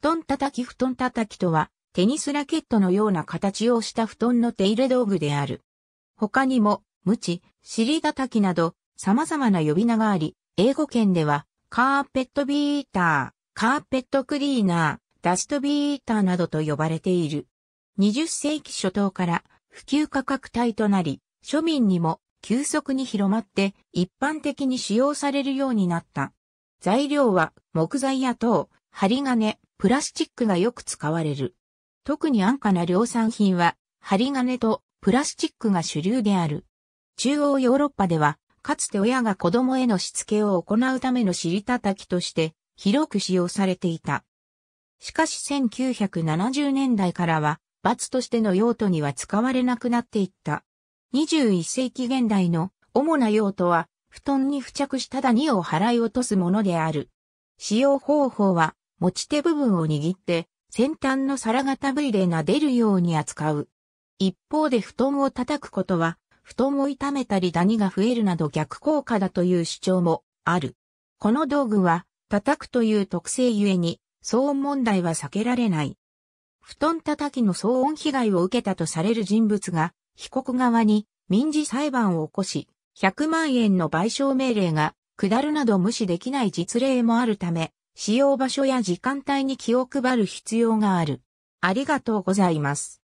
布団叩き布団叩きとは、テニスラケットのような形をした布団の手入れ道具である。他にも、無知、尻叩きなど、様々な呼び名があり、英語圏では、カーペットビーター、カーペットクリーナー、ダストビーターなどと呼ばれている。20世紀初頭から普及価格帯となり、庶民にも急速に広まって一般的に使用されるようになった。材料は木材や塔針金、プラスチックがよく使われる。特に安価な量産品は、針金とプラスチックが主流である。中央ヨーロッパでは、かつて親が子供へのしつけを行うための尻叩きとして広く使用されていた。しかし1970年代からは罰としての用途には使われなくなっていった。21世紀現代の主な用途は布団に付着したダニを払い落とすものである。使用方法は持ち手部分を握って、先端の皿型部位で撫でるように扱う。一方で布団を叩くことは、布団を痛めたりダニが増えるなど逆効果だという主張もある。この道具は、叩くという特性ゆえに、騒音問題は避けられない。布団叩きの騒音被害を受けたとされる人物が、被告側に民事裁判を起こし、100万円の賠償命令が下るなど無視できない実例もあるため、使用場所や時間帯に気を配る必要がある。ありがとうございます。